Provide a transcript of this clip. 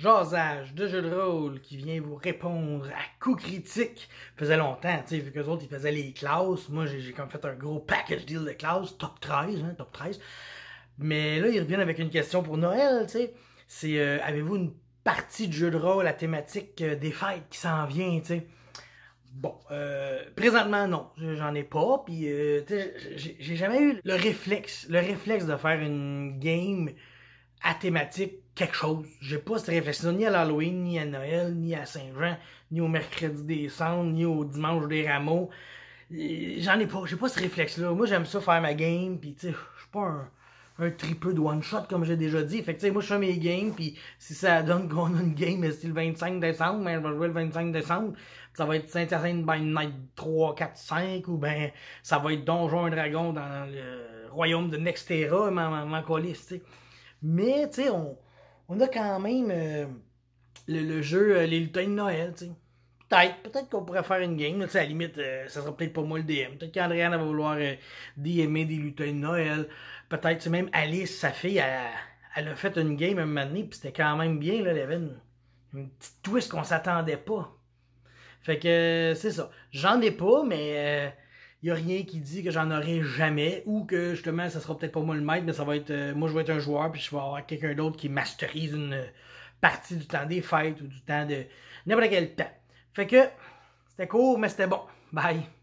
jasage de jeu de rôle qui vient vous répondre à coups critiques. faisait longtemps, tu sais, vu qu'eux autres, ils faisaient les classes. Moi, j'ai comme fait un gros package deal de classes, top 13, hein, top 13. Mais là, ils reviennent avec une question pour Noël, tu sais. C'est, euh, avez-vous une partie de jeu de rôle à thématique euh, des fêtes qui s'en vient, tu sais? Bon, euh, présentement, non, j'en ai pas, puis, tu sais, j'ai jamais eu le réflexe, le réflexe de faire une game à thématique quelque chose. J'ai pas réflexe réflexion ni à l'Halloween, ni à Noël, ni à Saint-Jean, ni au mercredi des cendres, ni au dimanche des rameaux. J'en ai pas, j'ai pas ce réflexe-là. Moi, j'aime ça faire ma game, pis tu sais, je suis pas un, un triple de one-shot, comme j'ai déjà dit. Fait que tu sais, moi, je fais mes games, pis si ça donne qu'on a une game, c'est le 25 décembre, ben, je vais jouer le 25 décembre. Ça va être saint hyacinthe by Night 3, 4, 5, ou ben, ça va être Donjon et Dragon dans le royaume de Nextera, ma, ma, tu sais. Mais, tu sais, on, a quand même euh, le, jeu euh, Les lutins de Noël, tu sais. Peut-être, peut-être qu'on pourrait faire une game. Là, à la limite, euh, ça sera peut-être pas moi le DM. Peut-être qu'Andréane va vouloir DM DMer des lutins de Noël. Peut-être même Alice, sa fille, elle, elle, a fait une game un moment donné, puis c'était quand même bien, là, Levin une, petite twist qu'on s'attendait pas. Fait que, c'est ça. J'en ai pas, mais n'y a rien qui dit que j'en aurai jamais ou que justement, ça sera peut-être pas moi le maître, mais ça va être. Euh, moi, je vais être un joueur, puis je vais avoir quelqu'un d'autre qui masterise une partie du temps des fêtes ou du temps de n'importe quel temps. Fait que c'était court, mais c'était bon. Bye.